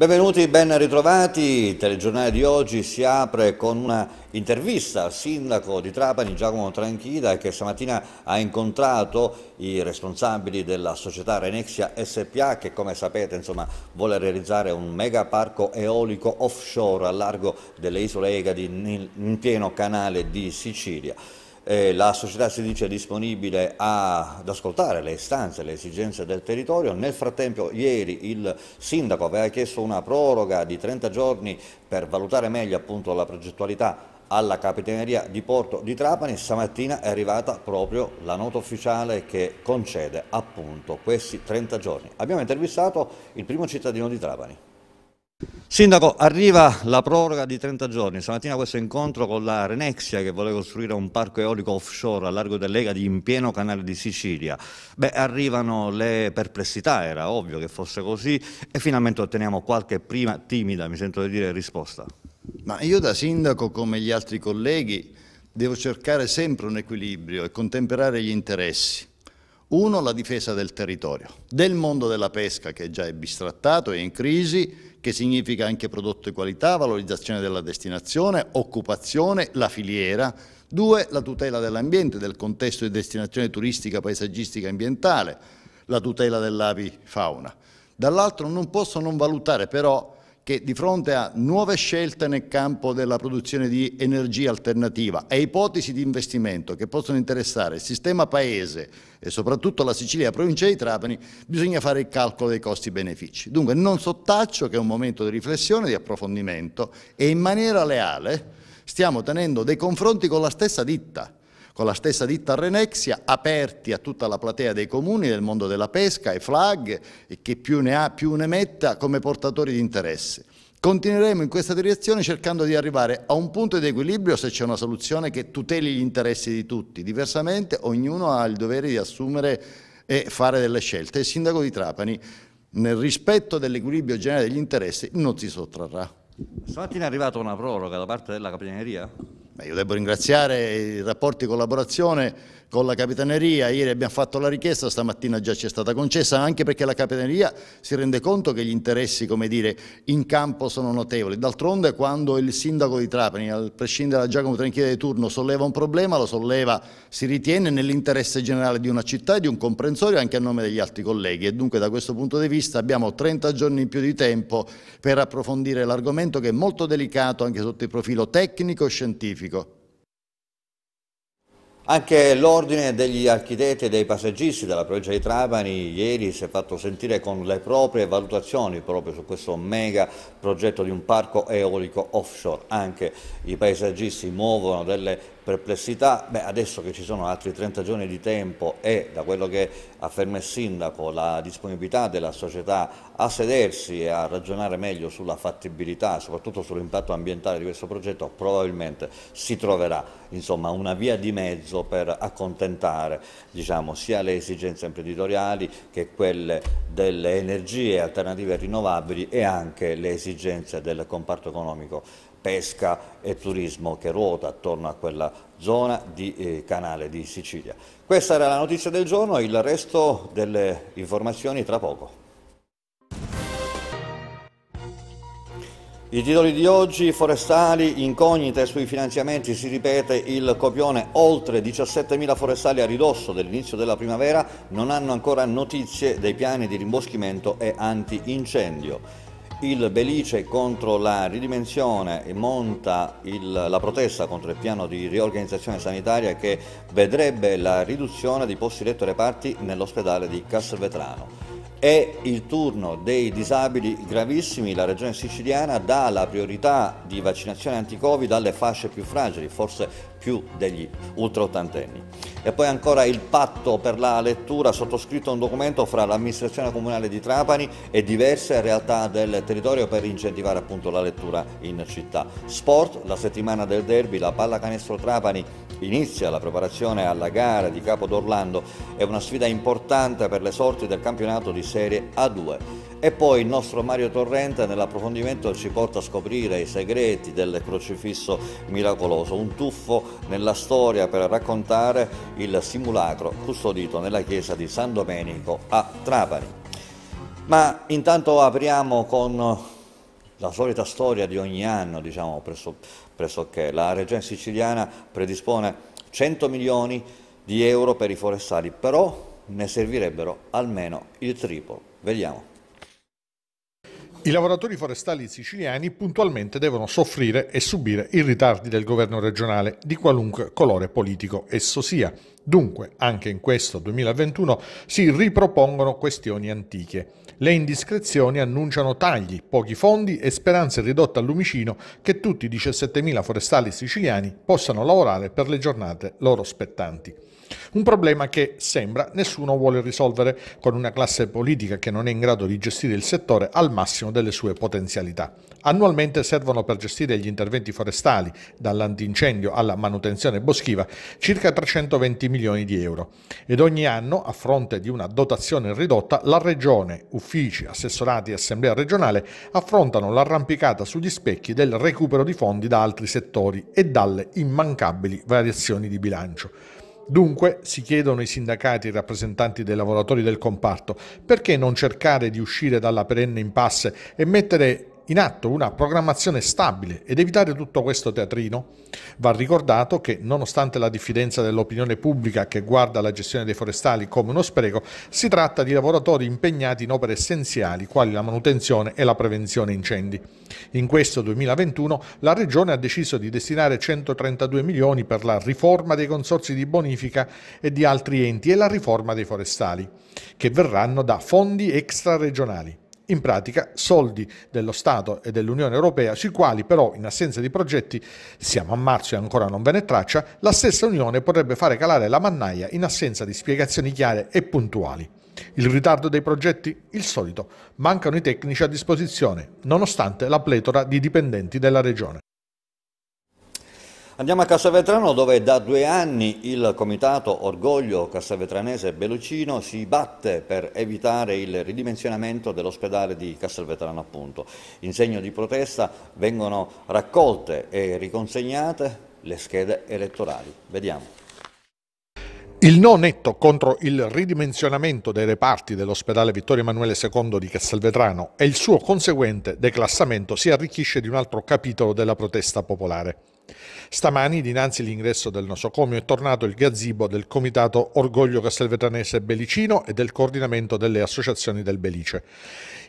Benvenuti, ben ritrovati. Il telegiornale di oggi si apre con una intervista al sindaco di Trapani Giacomo Tranchida che stamattina ha incontrato i responsabili della società Renexia SPA che come sapete insomma, vuole realizzare un mega parco eolico offshore a largo delle isole Egadi in pieno canale di Sicilia eh, la società si dice disponibile a, ad ascoltare le istanze, le esigenze del territorio, nel frattempo ieri il sindaco aveva chiesto una proroga di 30 giorni per valutare meglio appunto, la progettualità alla Capitaneria di Porto di Trapani, stamattina è arrivata proprio la nota ufficiale che concede appunto questi 30 giorni. Abbiamo intervistato il primo cittadino di Trapani. Sindaco, arriva la proroga di 30 giorni. Stamattina questo incontro con la Renexia che vuole costruire un parco eolico offshore a largo dell'Egadi in pieno canale di Sicilia. Beh, arrivano le perplessità, era ovvio che fosse così e finalmente otteniamo qualche prima timida, mi sento di dire, risposta. Ma io da sindaco, come gli altri colleghi, devo cercare sempre un equilibrio e contemperare gli interessi. Uno, la difesa del territorio, del mondo della pesca che già è bistrattato, è in crisi, che significa anche prodotto di qualità, valorizzazione della destinazione, occupazione, la filiera. Due, la tutela dell'ambiente, del contesto di destinazione turistica, paesaggistica e ambientale, la tutela dell'avifauna. Dall'altro non posso non valutare però che di fronte a nuove scelte nel campo della produzione di energia alternativa e ipotesi di investimento che possono interessare il sistema paese e soprattutto la Sicilia la provincia di Trapani, bisogna fare il calcolo dei costi-benefici. Dunque non sottaccio che è un momento di riflessione, di approfondimento e in maniera leale stiamo tenendo dei confronti con la stessa ditta con la stessa ditta Renexia, aperti a tutta la platea dei comuni del mondo della pesca e flag e che più ne ha più ne metta come portatori di interesse. Continueremo in questa direzione cercando di arrivare a un punto di equilibrio se c'è una soluzione che tuteli gli interessi di tutti, diversamente ognuno ha il dovere di assumere e fare delle scelte. Il sindaco di Trapani nel rispetto dell'equilibrio generale degli interessi non si sottrarrà. Stamattina è arrivata una proroga da parte della Capitaneria? Io devo ringraziare i rapporti di collaborazione con la Capitaneria, ieri abbiamo fatto la richiesta, stamattina già ci è stata concessa, anche perché la Capitaneria si rende conto che gli interessi dire, in campo sono notevoli. D'altronde quando il sindaco di Trapani, al prescindere da Giacomo Trenchida di turno, solleva un problema, lo solleva, si ritiene, nell'interesse generale di una città e di un comprensorio anche a nome degli altri colleghi e dunque da questo punto di vista abbiamo 30 giorni in più di tempo per approfondire l'argomento che è molto delicato anche sotto il profilo tecnico e scientifico. Anche l'ordine degli architetti e dei passeggisti della provincia di Trapani ieri si è fatto sentire con le proprie valutazioni proprio su questo mega progetto di un parco eolico offshore. Anche i paesaggisti muovono delle perplessità, Beh, adesso che ci sono altri 30 giorni di tempo e da quello che afferma il sindaco la disponibilità della società a sedersi e a ragionare meglio sulla fattibilità, soprattutto sull'impatto ambientale di questo progetto, probabilmente si troverà insomma, una via di mezzo per accontentare diciamo, sia le esigenze imprenditoriali che quelle delle energie alternative rinnovabili e anche le esigenze del comparto economico pesca e turismo che ruota attorno a quella zona di eh, Canale di Sicilia. Questa era la notizia del giorno, il resto delle informazioni tra poco. I titoli di oggi, forestali, incognite sui finanziamenti, si ripete il copione, oltre 17.000 forestali a ridosso dell'inizio della primavera non hanno ancora notizie dei piani di rimboschimento e antincendio. Il Belice contro la ridimensione e monta il, la protesta contro il piano di riorganizzazione sanitaria che vedrebbe la riduzione di posti letto reparti nell'ospedale di Castelvetrano. È il turno dei disabili gravissimi, la regione siciliana dà la priorità di vaccinazione anti-covid alle fasce più fragili, forse più degli ultra ottantenni. E poi ancora il patto per la lettura sottoscritto un documento fra l'amministrazione comunale di Trapani e diverse realtà del territorio per incentivare appunto la lettura in città. Sport, la settimana del derby, la pallacanestro Trapani inizia la preparazione alla gara di Capo d'Orlando, è una sfida importante per le sorti del campionato di Serie A2. E poi il nostro Mario Torrente nell'approfondimento ci porta a scoprire i segreti del crocifisso miracoloso, un tuffo nella storia per raccontare il simulacro custodito nella chiesa di San Domenico a Trapani. Ma intanto apriamo con la solita storia di ogni anno, diciamo pressoché. La regione siciliana predispone 100 milioni di euro per i forestali, però ne servirebbero almeno il triplo. Vediamo. I lavoratori forestali siciliani puntualmente devono soffrire e subire i ritardi del governo regionale di qualunque colore politico esso sia. Dunque, anche in questo 2021 si ripropongono questioni antiche. Le indiscrezioni annunciano tagli, pochi fondi e speranze ridotte al lumicino che tutti i 17.000 forestali siciliani possano lavorare per le giornate loro spettanti. Un problema che sembra nessuno vuole risolvere con una classe politica che non è in grado di gestire il settore al massimo delle sue potenzialità. Annualmente servono per gestire gli interventi forestali, dall'antincendio alla manutenzione boschiva, circa 320 milioni di euro. Ed ogni anno, a fronte di una dotazione ridotta, la Regione, uffici, assessorati e assemblea regionale affrontano l'arrampicata sugli specchi del recupero di fondi da altri settori e dalle immancabili variazioni di bilancio. Dunque, si chiedono i sindacati e i rappresentanti dei lavoratori del comparto, perché non cercare di uscire dalla perenne impasse e mettere in atto una programmazione stabile ed evitare tutto questo teatrino? Va ricordato che, nonostante la diffidenza dell'opinione pubblica che guarda la gestione dei forestali come uno spreco, si tratta di lavoratori impegnati in opere essenziali quali la manutenzione e la prevenzione incendi. In questo 2021 la Regione ha deciso di destinare 132 milioni per la riforma dei consorsi di bonifica e di altri enti e la riforma dei forestali, che verranno da fondi extraregionali in pratica soldi dello Stato e dell'Unione Europea, sui quali però in assenza di progetti, siamo a marzo e ancora non ve ne traccia, la stessa Unione potrebbe fare calare la mannaia in assenza di spiegazioni chiare e puntuali. Il ritardo dei progetti? Il solito. Mancano i tecnici a disposizione, nonostante la pletora di dipendenti della regione. Andiamo a Cassavetrano dove da due anni il comitato Orgoglio Cassavetranese Belucino si batte per evitare il ridimensionamento dell'ospedale di Cassavetrano appunto. In segno di protesta vengono raccolte e riconsegnate le schede elettorali. Vediamo. Il no netto contro il ridimensionamento dei reparti dell'ospedale Vittorio Emanuele II di Castelvetrano e il suo conseguente declassamento si arricchisce di un altro capitolo della protesta popolare. Stamani, dinanzi all'ingresso del nosocomio, è tornato il gazebo del Comitato Orgoglio Castelvetranese Belicino e del coordinamento delle associazioni del Belice.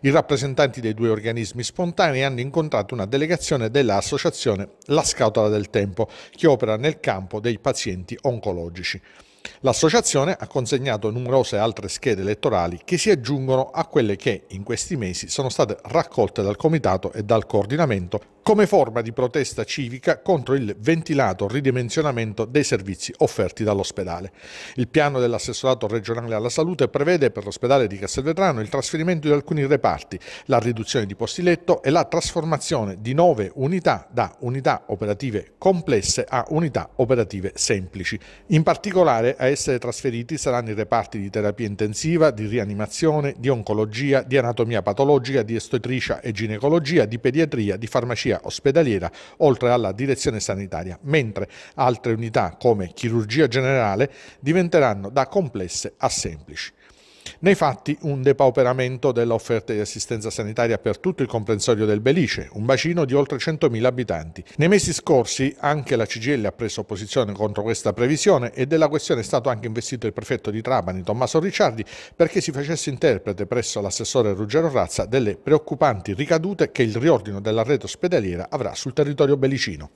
I rappresentanti dei due organismi spontanei hanno incontrato una delegazione dell'associazione La Scatola del Tempo, che opera nel campo dei pazienti oncologici. L'associazione ha consegnato numerose altre schede elettorali che si aggiungono a quelle che in questi mesi sono state raccolte dal comitato e dal coordinamento come forma di protesta civica contro il ventilato ridimensionamento dei servizi offerti dall'ospedale. Il piano dell'assessorato regionale alla salute prevede per l'ospedale di Castelvetrano il trasferimento di alcuni reparti, la riduzione di posti letto e la trasformazione di nove unità da unità operative complesse a unità operative semplici. In particolare a essere trasferiti saranno i reparti di terapia intensiva, di rianimazione, di oncologia, di anatomia patologica, di estetricia e ginecologia, di pediatria, di farmacia chirurgia ospedaliera, oltre alla direzione sanitaria, mentre altre unità come chirurgia generale diventeranno da complesse a semplici. Nei fatti un depauperamento dell'offerta di assistenza sanitaria per tutto il comprensorio del Belice, un bacino di oltre 100.000 abitanti. Nei mesi scorsi anche la CGL ha preso posizione contro questa previsione e della questione è stato anche investito il prefetto di Trapani, Tommaso Ricciardi, perché si facesse interprete presso l'assessore Ruggero Razza delle preoccupanti ricadute che il riordino della rete ospedaliera avrà sul territorio belicino.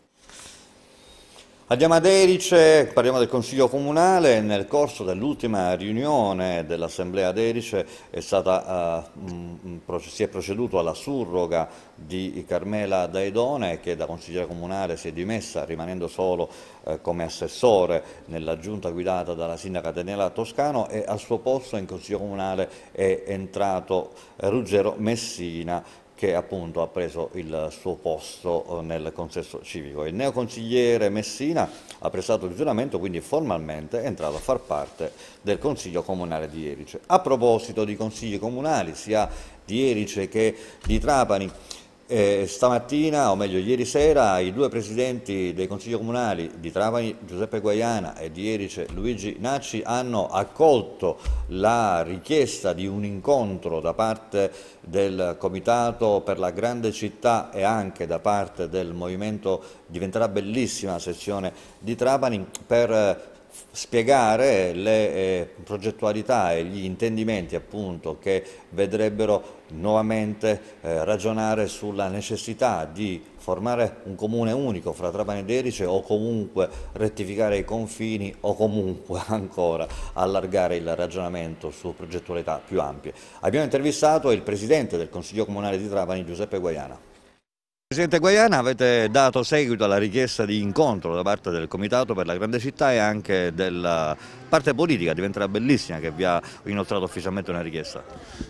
Andiamo ad Erice, parliamo del Consiglio Comunale, nel corso dell'ultima riunione dell'Assemblea ad Erice stata, uh, si è proceduto alla surroga di Carmela Daidone che da consigliere comunale si è dimessa rimanendo solo uh, come assessore nella giunta guidata dalla sindaca Daniela Toscano e al suo posto in Consiglio Comunale è entrato eh, Ruggero Messina che appunto ha preso il suo posto eh, nel consesso civico. Il neoconsigliere Messina ha prestato il giuramento, quindi formalmente è entrato a far parte del Consiglio Comunale di Erice. A proposito di consigli comunali, sia di Erice che di Trapani, eh, stamattina, o meglio ieri sera, i due presidenti dei consigli comunali di Trapani, Giuseppe Guaiana e di Erice Luigi Nacci, hanno accolto la richiesta di un incontro da parte del Comitato per la Grande Città e anche da parte del Movimento Diventerà Bellissima sezione di Trapani per spiegare le eh, progettualità e gli intendimenti appunto che vedrebbero nuovamente eh, ragionare sulla necessità di formare un comune unico fra Trapani ed Erice o comunque rettificare i confini o comunque ancora allargare il ragionamento su progettualità più ampie. Abbiamo intervistato il Presidente del Consiglio Comunale di Trapani, Giuseppe Guaiana. Presidente Guaiana, avete dato seguito alla richiesta di incontro da parte del Comitato per la Grande Città e anche della parte politica, diventerà bellissima che vi ha inoltrato ufficialmente una richiesta.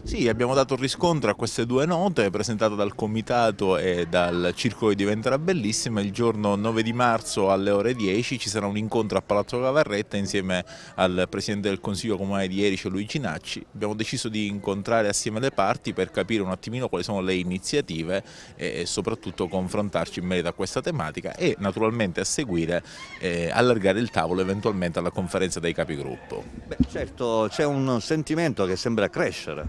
Sì, abbiamo dato riscontro a queste due note presentate dal Comitato e dal Circolo di Diventerà Bellissima. Il giorno 9 di marzo alle ore 10 ci sarà un incontro a Palazzo Cavarretta insieme al Presidente del Consiglio Comunale di Erice Luigi Nacci. Abbiamo deciso di incontrare assieme le parti per capire un attimino quali sono le iniziative e soprattutto soprattutto confrontarci in merito a questa tematica e naturalmente a seguire eh, allargare il tavolo eventualmente alla conferenza dei capigruppo. Beh, certo, c'è un sentimento che sembra crescere.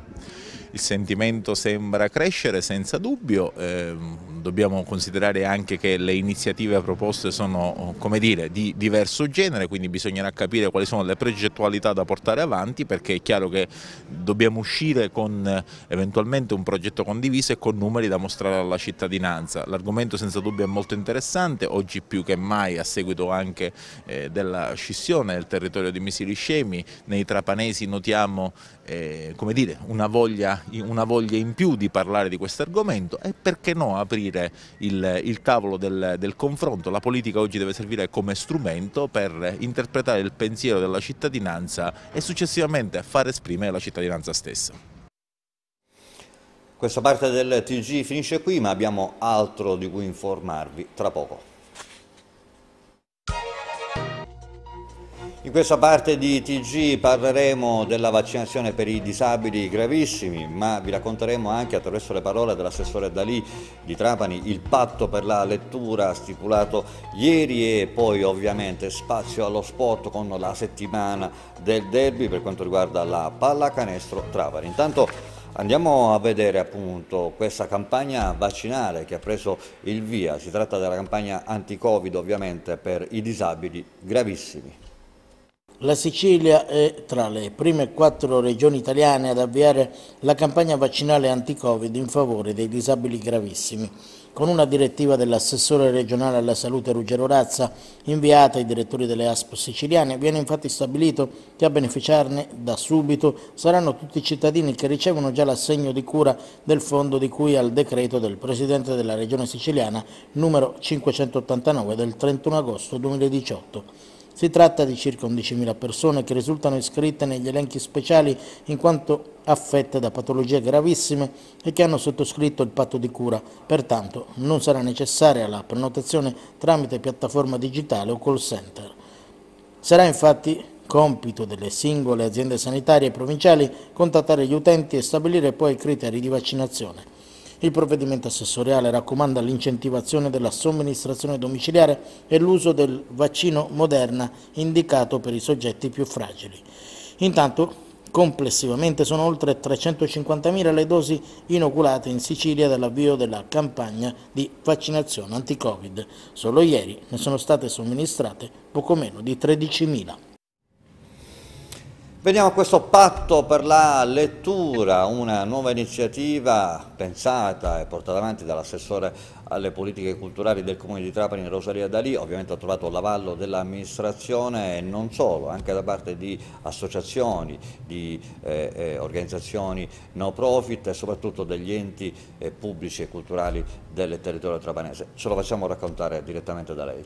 Il sentimento sembra crescere senza dubbio, eh, dobbiamo considerare anche che le iniziative proposte sono dire, di diverso genere, quindi bisognerà capire quali sono le progettualità da portare avanti perché è chiaro che dobbiamo uscire con eventualmente un progetto condiviso e con numeri da mostrare alla cittadinanza. L'argomento senza dubbio è molto interessante, oggi più che mai a seguito anche eh, della scissione del territorio di Misili Scemi, nei trapanesi notiamo eh, dire, una, voglia, una voglia in più di parlare di questo argomento e perché no aprire servire il, il tavolo del, del, confronto, la politica oggi deve servire come strumento per interpretare il pensiero della cittadinanza e successivamente far esprimere la cittadinanza stessa. Questa parte del TG finisce qui, ma abbiamo altro di cui informarvi tra poco. In questa parte di TG parleremo della vaccinazione per i disabili gravissimi, ma vi racconteremo anche attraverso le parole dell'assessore Dalì di Trapani il patto per la lettura stipulato ieri e poi ovviamente spazio allo spot con la settimana del derby per quanto riguarda la pallacanestro Trapani. Intanto Andiamo a vedere appunto questa campagna vaccinale che ha preso il via, si tratta della campagna anti-covid ovviamente per i disabili gravissimi. La Sicilia è tra le prime quattro regioni italiane ad avviare la campagna vaccinale anti-Covid in favore dei disabili gravissimi. Con una direttiva dell'assessore regionale alla salute Ruggero Razza, inviata ai direttori delle ASP siciliane, viene infatti stabilito che a beneficiarne da subito saranno tutti i cittadini che ricevono già l'assegno di cura del fondo di cui al decreto del Presidente della Regione siciliana numero 589 del 31 agosto 2018. Si tratta di circa 11.000 persone che risultano iscritte negli elenchi speciali in quanto affette da patologie gravissime e che hanno sottoscritto il patto di cura, pertanto non sarà necessaria la prenotazione tramite piattaforma digitale o call center. Sarà infatti compito delle singole aziende sanitarie provinciali contattare gli utenti e stabilire poi i criteri di vaccinazione. Il provvedimento assessoriale raccomanda l'incentivazione della somministrazione domiciliare e l'uso del vaccino Moderna indicato per i soggetti più fragili. Intanto Complessivamente sono oltre 350.000 le dosi inoculate in Sicilia dall'avvio della campagna di vaccinazione anti-Covid. Solo ieri ne sono state somministrate poco meno di 13.000. Veniamo a questo patto per la lettura, una nuova iniziativa pensata e portata avanti dall'assessore alle politiche culturali del Comune di Trapani, Rosaria Dalì, ovviamente ha trovato l'avallo dell'amministrazione e non solo, anche da parte di associazioni, di eh, eh, organizzazioni no profit e soprattutto degli enti eh, pubblici e culturali del territorio trapanese. Ce lo facciamo raccontare direttamente da lei.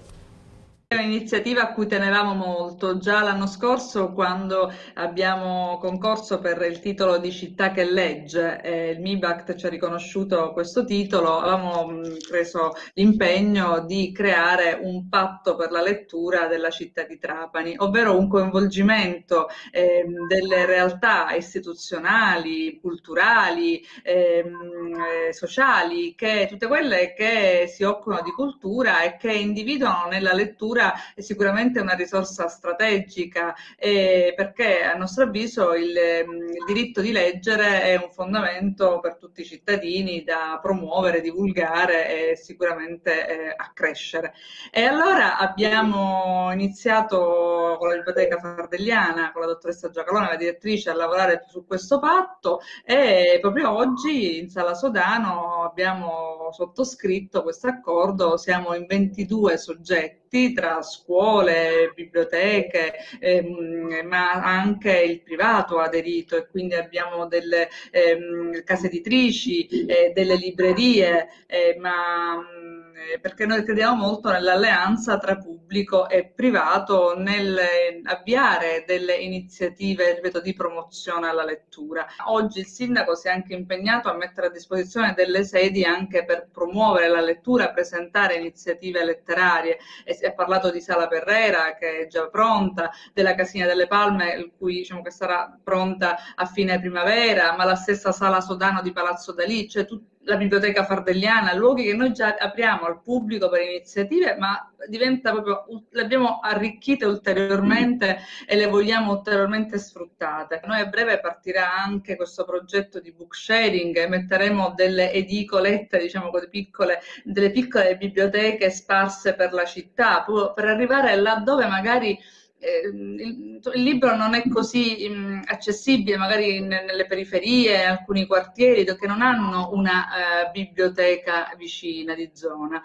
È un'iniziativa a cui tenevamo molto, già l'anno scorso quando abbiamo concorso per il titolo di Città che legge e il MIBACT ci ha riconosciuto questo titolo, avevamo mm, preso l'impegno di creare un patto per la lettura della città di Trapani, ovvero un coinvolgimento eh, delle realtà istituzionali, culturali, ehm, eh, sociali, che, tutte quelle che si occupano di cultura e che individuano nella lettura cultura è sicuramente una risorsa strategica eh, perché a nostro avviso il, mm, il, diritto di leggere è un fondamento per tutti i cittadini da promuovere, divulgare e sicuramente eh, accrescere. E allora abbiamo iniziato con la biblioteca sardelliana, con la dottoressa Giacalone, la direttrice, a lavorare su questo patto e proprio oggi in Sala Sodano abbiamo sottoscritto questo accordo, siamo in 22 soggetti tra scuole, biblioteche, ehm, ma anche il privato ha aderito e quindi abbiamo delle ehm, case editrici, eh, delle librerie, eh, ma mm, eh, perché noi crediamo molto nell'alleanza tra pubblico e privato nel avviare delle iniziative ripeto, di promozione alla lettura. Oggi il sindaco si è anche impegnato a mettere a disposizione delle sedi anche per promuovere la lettura, presentare iniziative letterarie e si è parlato di Sala Perrera che è già pronta, della Casina delle Palme il cui diciamo che sarà pronta a fine primavera, ma la stessa Sala Sodano di Palazzo Dalì, cioè tutti la biblioteca fardelliana, luoghi che noi già apriamo al pubblico per iniziative, ma diventa proprio, le abbiamo arricchite ulteriormente e le vogliamo ulteriormente sfruttate. Noi a breve partirà anche questo progetto di book sharing metteremo delle edicolette, diciamo così piccole, delle piccole biblioteche sparse per la città, per arrivare laddove magari eh, il, il, libro non è così mh, mm, accessibile magari in, nelle periferie, alcuni quartieri che non hanno una uh, biblioteca vicina di zona.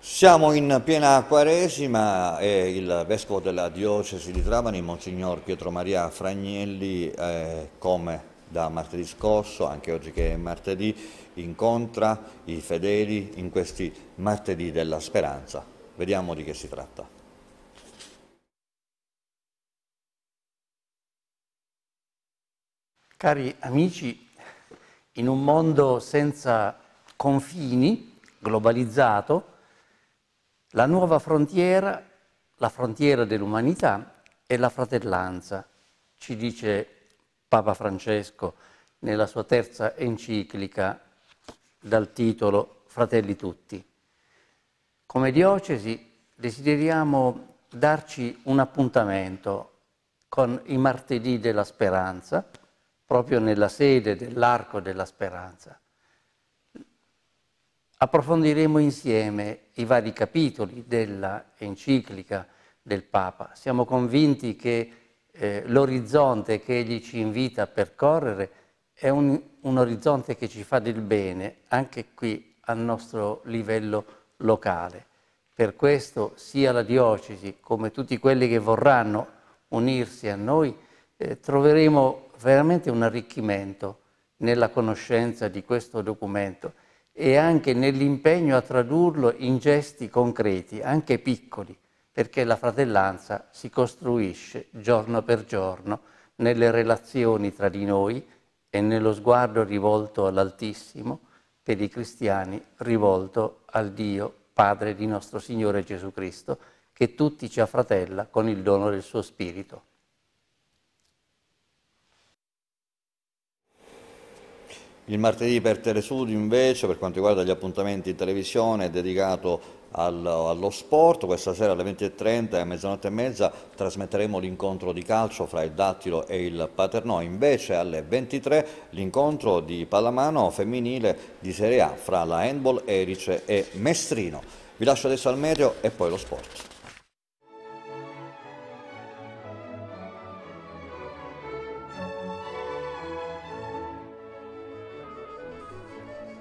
Siamo in piena Quaresima e il Vescovo della Diocesi di Trapani, Monsignor Pietro Maria Fragnelli, eh, come da martedì scorso, anche oggi che è martedì, incontra i fedeli in questi martedì della speranza. Vediamo di che si tratta. Cari amici, in un mondo senza confini, globalizzato, la nuova frontiera, la frontiera dell'umanità è la fratellanza, ci dice Papa Francesco nella sua terza enciclica dal titolo Fratelli tutti. Come diocesi desideriamo darci un appuntamento con i martedì della speranza, proprio nella sede dell'Arco della Speranza. Approfondiremo insieme i vari capitoli della enciclica del Papa. Siamo convinti che eh, l'orizzonte che egli ci invita a percorrere è un, un orizzonte che ci fa del bene, anche qui al nostro livello locale. Per questo sia la diocesi come tutti quelli che vorranno unirsi a noi eh, troveremo veramente un arricchimento nella conoscenza di questo documento e anche nell'impegno a tradurlo in gesti concreti, anche piccoli, perché la fratellanza si costruisce giorno per giorno nelle relazioni tra di noi e nello sguardo rivolto all'Altissimo per i cristiani rivolto al Dio Padre di nostro Signore Gesù Cristo, che tutti ci affratella con il dono del suo Spirito. Il martedì per Telesud invece, per quanto riguarda gli appuntamenti in televisione, è dedicato allo sport, questa sera alle 20.30 e a mezzanotte e mezza trasmetteremo l'incontro di calcio fra il Dattilo e il Paternò, invece alle 23 l'incontro di pallamano femminile di Serie A fra la Handball Erice e Mestrino. Vi lascio adesso al meteo e poi lo sport.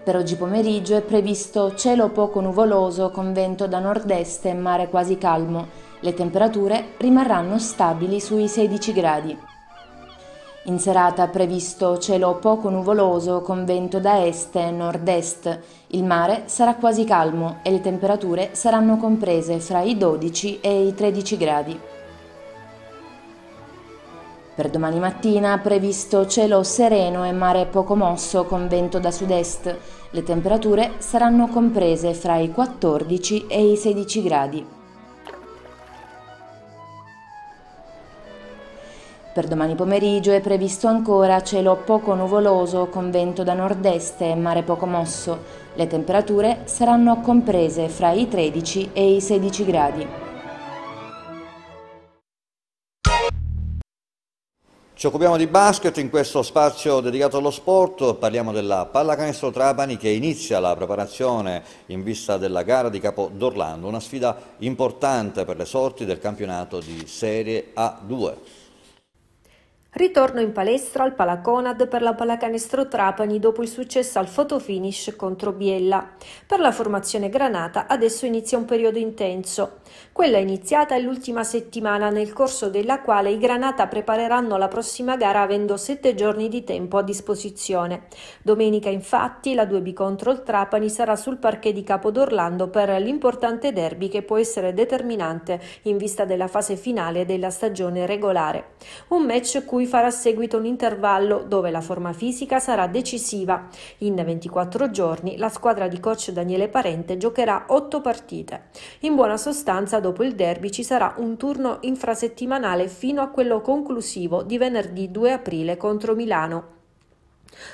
Per oggi pomeriggio è previsto cielo poco nuvoloso con vento da nord-est e mare quasi calmo. Le temperature rimarranno stabili sui 16 gradi. In serata è previsto cielo poco nuvoloso con vento da est e nord-est. Il mare sarà quasi calmo e le temperature saranno comprese fra i 12 e i 13 gradi. Per domani mattina previsto cielo sereno e mare poco mosso con vento da sud-est. Le temperature saranno comprese fra i 14 e i 16 gradi. Per domani pomeriggio è previsto ancora cielo poco nuvoloso con vento da nord-est e mare poco mosso. Le temperature saranno comprese fra i 13 e i 16 gradi. Ci occupiamo di basket in questo spazio dedicato allo sport, parliamo della pallacanestro Trapani che inizia la preparazione in vista della gara di Capo d'Orlando, una sfida importante per le sorti del campionato di Serie A2. Ritorno in palestra al Palaconad per la pallacanestro Trapani dopo il successo al fotofinish contro Biella. Per la formazione Granata adesso inizia un periodo intenso. Quella iniziata è l'ultima settimana nel corso della quale i Granata prepareranno la prossima gara avendo sette giorni di tempo a disposizione. Domenica infatti la 2B contro il Trapani sarà sul parquet di Capodorlando per l'importante derby che può essere determinante in vista della fase finale della stagione regolare. Un match cui farà seguito un intervallo dove la forma fisica sarà decisiva. In 24 giorni la squadra di coach Daniele Parente giocherà 8 partite. In buona sostanza dopo il derby ci sarà un turno infrasettimanale fino a quello conclusivo di venerdì 2 aprile contro Milano.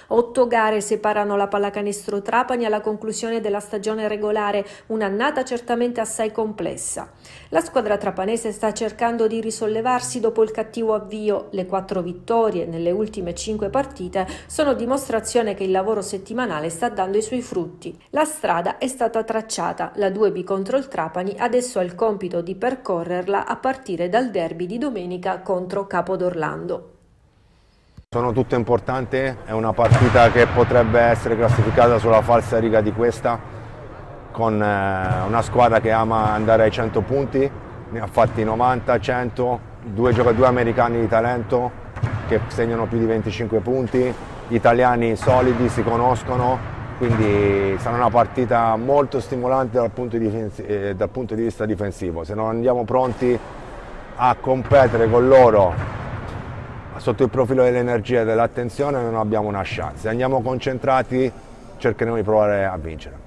Otto gare separano la pallacanestro Trapani alla conclusione della stagione regolare, un'annata certamente assai complessa. La squadra trapanese sta cercando di risollevarsi dopo il cattivo avvio. Le quattro vittorie nelle ultime cinque partite sono dimostrazione che il lavoro settimanale sta dando i suoi frutti. La strada è stata tracciata, la 2B contro il Trapani adesso ha il compito di percorrerla a partire dal derby di domenica contro Capodorlando. Sono tutte importanti, è una partita che potrebbe essere classificata sulla falsa riga di questa, con eh, una squadra che ama andare ai 100 punti, ne ha fatti 90, 100, due giocatori americani di talento che segnano più di 25 punti, gli italiani solidi, si conoscono, quindi sarà una partita molto stimolante dal punto di, eh, dal punto di vista difensivo. Se non andiamo pronti a competere con loro sotto il profilo dell'energia e dell'attenzione non abbiamo una chance. andiamo concentrati cercheremo di provare a vincere.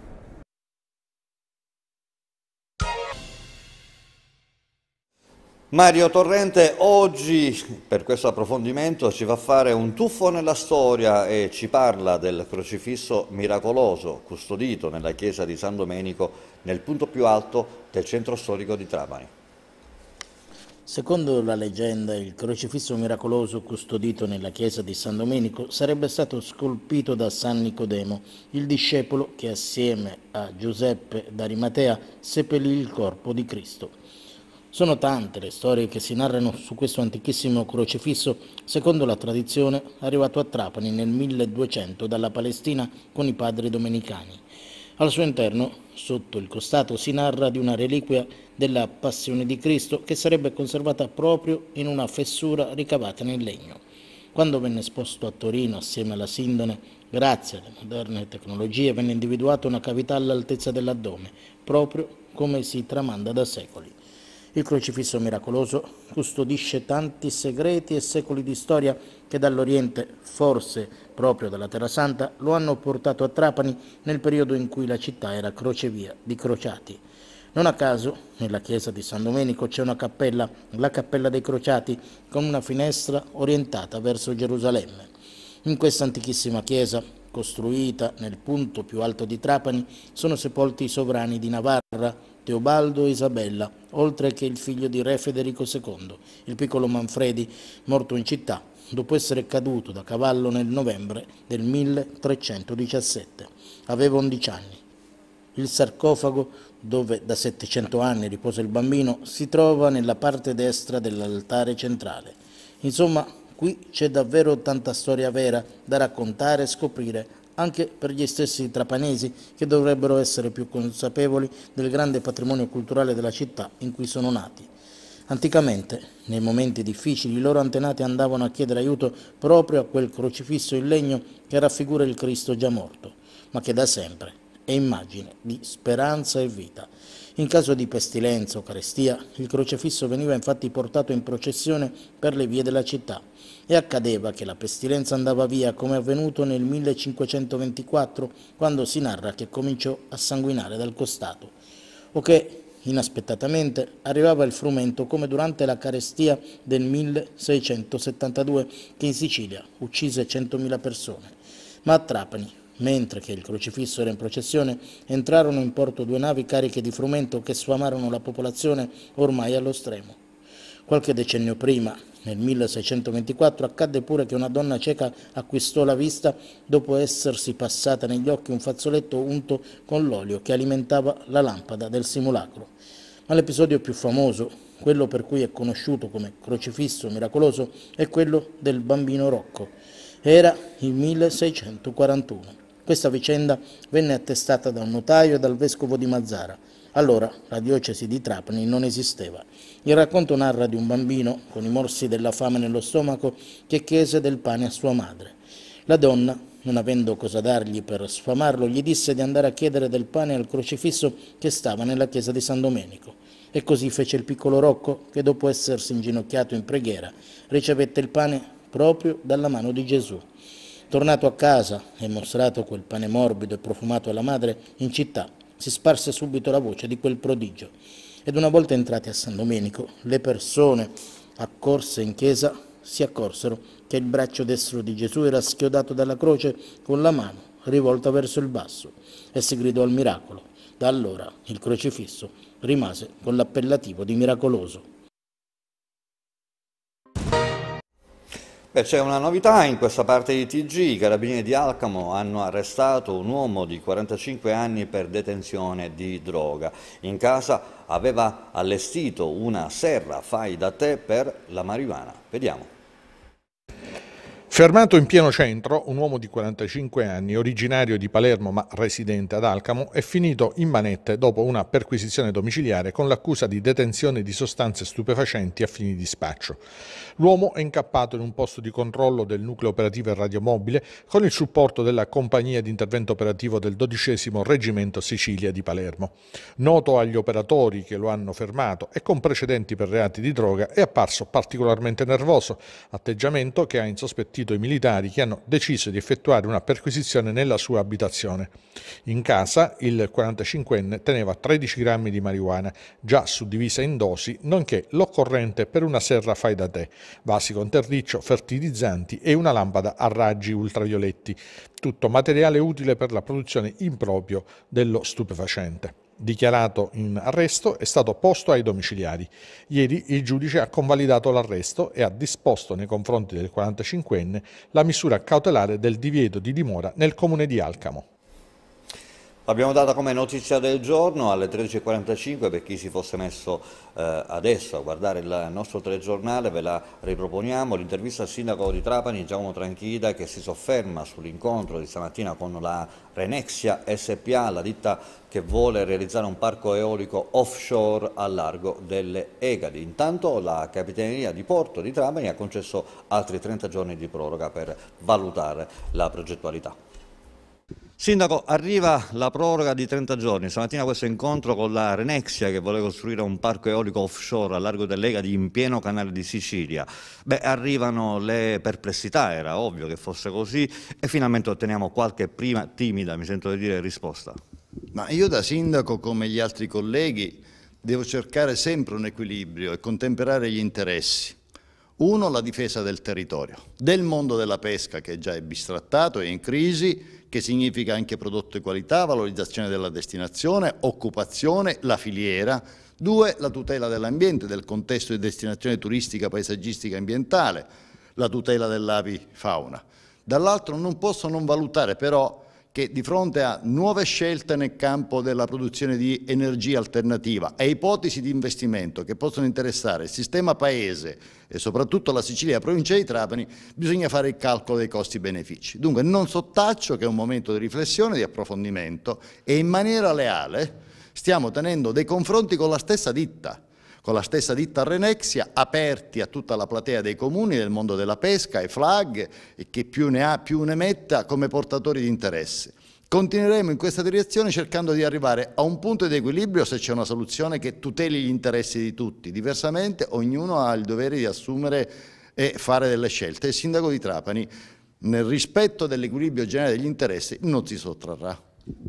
Mario Torrente oggi per questo approfondimento ci va a fare un tuffo nella storia e ci parla del crocifisso miracoloso custodito nella chiesa di San Domenico nel punto più alto del centro storico di Trapani. Secondo la leggenda, il crocifisso miracoloso custodito nella chiesa di San Domenico sarebbe stato scolpito da San Nicodemo, il discepolo che assieme a Giuseppe d'Arimatea seppellì il corpo di Cristo. Sono tante le storie che si narrano su questo antichissimo crocifisso, secondo la tradizione arrivato a Trapani nel 1200 dalla Palestina con i padri domenicani. Al suo interno, sotto il costato, si narra di una reliquia della Passione di Cristo che sarebbe conservata proprio in una fessura ricavata nel legno. Quando venne esposto a Torino assieme alla Sindone, grazie alle moderne tecnologie, venne individuata una cavità all'altezza dell'addome, proprio come si tramanda da secoli. Il crocifisso miracoloso custodisce tanti segreti e secoli di storia che dall'Oriente, forse proprio dalla Terra Santa, lo hanno portato a Trapani nel periodo in cui la città era crocevia di crociati. Non a caso, nella chiesa di San Domenico c'è una cappella, la Cappella dei Crociati, con una finestra orientata verso Gerusalemme. In questa antichissima chiesa, costruita nel punto più alto di Trapani, sono sepolti i sovrani di Navarra, Teobaldo e Isabella, oltre che il figlio di re Federico II, il piccolo Manfredi, morto in città dopo essere caduto da cavallo nel novembre del 1317. Aveva 11 anni. Il sarcofago, dove da 700 anni riposa il bambino, si trova nella parte destra dell'altare centrale. Insomma, qui c'è davvero tanta storia vera da raccontare e scoprire anche per gli stessi trapanesi che dovrebbero essere più consapevoli del grande patrimonio culturale della città in cui sono nati. Anticamente, nei momenti difficili, i loro antenati andavano a chiedere aiuto proprio a quel crocifisso in legno che raffigura il Cristo già morto, ma che da sempre è immagine di speranza e vita. In caso di pestilenza o carestia, il crocefisso veniva infatti portato in processione per le vie della città e accadeva che la pestilenza andava via come avvenuto nel 1524 quando si narra che cominciò a sanguinare dal costato o che Inaspettatamente arrivava il frumento come durante la carestia del 1672 che in Sicilia uccise 100.000 persone, ma a Trapani Mentre che il crocifisso era in processione, entrarono in porto due navi cariche di frumento che sfamarono la popolazione ormai allo stremo. Qualche decennio prima, nel 1624, accadde pure che una donna cieca acquistò la vista dopo essersi passata negli occhi un fazzoletto unto con l'olio che alimentava la lampada del simulacro. Ma l'episodio più famoso, quello per cui è conosciuto come crocifisso miracoloso, è quello del bambino Rocco. Era il 1641. Questa vicenda venne attestata da un notaio e dal vescovo di Mazzara. Allora la diocesi di Trapani non esisteva. Il racconto narra di un bambino con i morsi della fame nello stomaco che chiese del pane a sua madre. La donna, non avendo cosa dargli per sfamarlo, gli disse di andare a chiedere del pane al crocifisso che stava nella chiesa di San Domenico. E così fece il piccolo Rocco, che dopo essersi inginocchiato in preghiera, ricevette il pane proprio dalla mano di Gesù. Tornato a casa e mostrato quel pane morbido e profumato alla madre, in città si sparse subito la voce di quel prodigio. Ed una volta entrati a San Domenico, le persone accorse in chiesa si accorsero che il braccio destro di Gesù era schiodato dalla croce con la mano rivolta verso il basso e si gridò al miracolo. Da allora il crocifisso rimase con l'appellativo di miracoloso. Beh, c'è una novità in questa parte di TG, i carabinieri di Alcamo hanno arrestato un uomo di 45 anni per detenzione di droga. In casa aveva allestito una serra fai da te per la marijuana. Vediamo. Fermato in pieno centro, un uomo di 45 anni, originario di Palermo ma residente ad Alcamo, è finito in manette dopo una perquisizione domiciliare con l'accusa di detenzione di sostanze stupefacenti a fini di spaccio. L'uomo è incappato in un posto di controllo del nucleo operativo e radiomobile con il supporto della compagnia di intervento operativo del 12 Reggimento Sicilia di Palermo. Noto agli operatori che lo hanno fermato e con precedenti per reati di droga, è apparso particolarmente nervoso, atteggiamento che ha insospettito avvertito i militari che hanno deciso di effettuare una perquisizione nella sua abitazione. In casa il 45enne teneva 13 grammi di marijuana, già suddivisa in dosi, nonché l'occorrente per una serra fai da te, vasi con terriccio, fertilizzanti e una lampada a raggi ultravioletti, tutto materiale utile per la produzione in dello stupefacente dichiarato in arresto, è stato posto ai domiciliari. Ieri il giudice ha convalidato l'arresto e ha disposto nei confronti del 45enne la misura cautelare del divieto di dimora nel comune di Alcamo. L'abbiamo data come notizia del giorno alle 13.45 per chi si fosse messo eh, adesso a guardare il nostro telegiornale, ve la riproponiamo, l'intervista al sindaco di Trapani Giacomo Tranchida che si sofferma sull'incontro di stamattina con la Renexia SPA, la ditta che vuole realizzare un parco eolico offshore a largo delle Egadi. Intanto la Capitaneria di Porto di Trapani ha concesso altri 30 giorni di proroga per valutare la progettualità. Sindaco, arriva la proroga di 30 giorni. Stamattina questo incontro con la Renexia che vuole costruire un parco eolico offshore a largo dell'Egadi in pieno canale di Sicilia. Beh, arrivano le perplessità, era ovvio che fosse così e finalmente otteniamo qualche prima timida, mi sento di dire, risposta. Ma io da sindaco, come gli altri colleghi, devo cercare sempre un equilibrio e contemperare gli interessi. Uno, la difesa del territorio, del mondo della pesca che già è bistrattato e in crisi che significa anche prodotto di qualità, valorizzazione della destinazione, occupazione, la filiera, Due, la tutela dell'ambiente, del contesto di destinazione turistica, paesaggistica e ambientale, la tutela dell'avifauna. Dall'altro non posso non valutare però che di fronte a nuove scelte nel campo della produzione di energia alternativa e ipotesi di investimento che possono interessare il sistema paese e soprattutto la Sicilia la provincia di Trapani, bisogna fare il calcolo dei costi-benefici. Dunque non sottaccio che è un momento di riflessione, di approfondimento e in maniera leale stiamo tenendo dei confronti con la stessa ditta con la stessa ditta Renexia, aperti a tutta la platea dei comuni del mondo della pesca e flag e che più ne ha più ne metta come portatori di interesse. Continueremo in questa direzione cercando di arrivare a un punto di equilibrio se c'è una soluzione che tuteli gli interessi di tutti, diversamente ognuno ha il dovere di assumere e fare delle scelte. Il sindaco di Trapani nel rispetto dell'equilibrio generale degli interessi non si sottrarrà.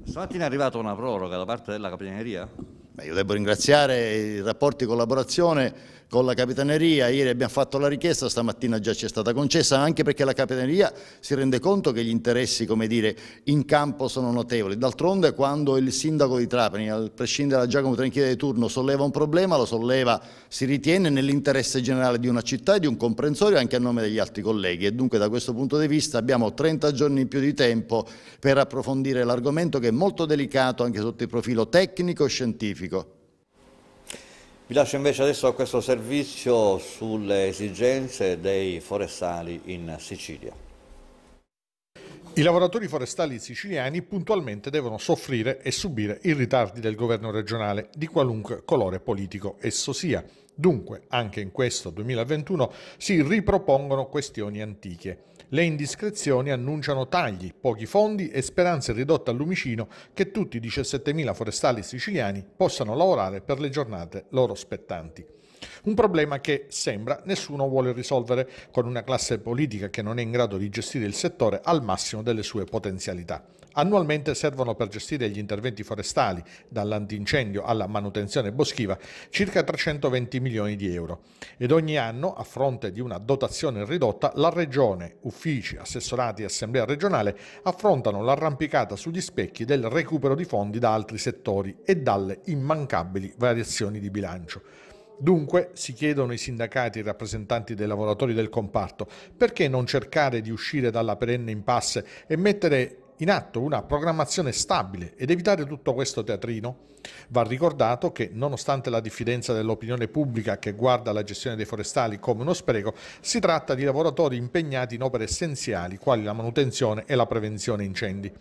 Stamattina è arrivata una proroga da parte della Capitaneria? Beh, io devo ringraziare i rapporti di collaborazione con la Capitaneria, ieri abbiamo fatto la richiesta, stamattina già ci è stata concessa, anche perché la Capitaneria si rende conto che gli interessi dire, in campo sono notevoli. D'altronde quando il sindaco di Trapani, al prescindere da Giacomo Trenchida di turno, solleva un problema, lo solleva, si ritiene, nell'interesse generale di una città e di un comprensorio anche a nome degli altri colleghi e dunque da questo punto di vista abbiamo 30 giorni in più di tempo per approfondire l'argomento che è molto delicato anche sotto il profilo tecnico e scientifico. Vi lascio invece adesso a questo servizio sulle esigenze dei forestali in Sicilia. I lavoratori forestali siciliani puntualmente devono soffrire e subire i ritardi del governo regionale di qualunque colore politico esso sia. Dunque, anche in questo 2021 si ripropongono questioni antiche. Le indiscrezioni annunciano tagli, pochi fondi e speranze ridotte al lumicino che tutti i 17.000 forestali siciliani possano lavorare per le giornate loro spettanti. Un problema che sembra nessuno vuole risolvere con una classe politica che non è in grado di gestire il settore al massimo delle sue potenzialità. Annualmente servono per gestire gli interventi forestali, dall'antincendio alla manutenzione boschiva, circa 320 milioni di euro. Ed ogni anno, a fronte di una dotazione ridotta, la Regione, uffici, assessorati e assemblea regionale affrontano l'arrampicata sugli specchi del recupero di fondi da altri settori e dalle immancabili variazioni di bilancio. Dunque, si chiedono i sindacati e i rappresentanti dei lavoratori del comparto, perché non cercare di uscire dalla perenne impasse e mettere in atto una programmazione stabile ed evitare tutto questo teatrino? Va ricordato che, nonostante la diffidenza dell'opinione pubblica che guarda la gestione dei forestali come uno spreco, si tratta di lavoratori impegnati in opere essenziali quali la manutenzione e la prevenzione incendi.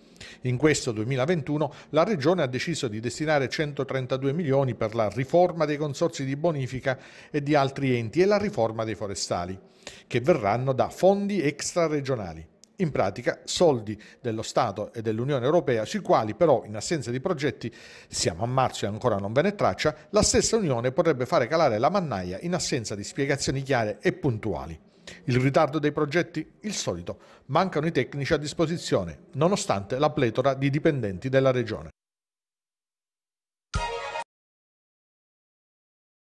In questo 2021 la Regione ha deciso di destinare 132 milioni per la riforma dei consorzi di bonifica e di altri enti e la riforma dei forestali, che verranno da fondi extraregionali in pratica soldi dello Stato e dell'Unione Europea, sui quali però in assenza di progetti, siamo a marzo e ancora non ve ne traccia, la stessa Unione potrebbe fare calare la mannaia in assenza di spiegazioni chiare e puntuali. Il ritardo dei progetti? Il solito. Mancano i tecnici a disposizione, nonostante la pletora di dipendenti della regione.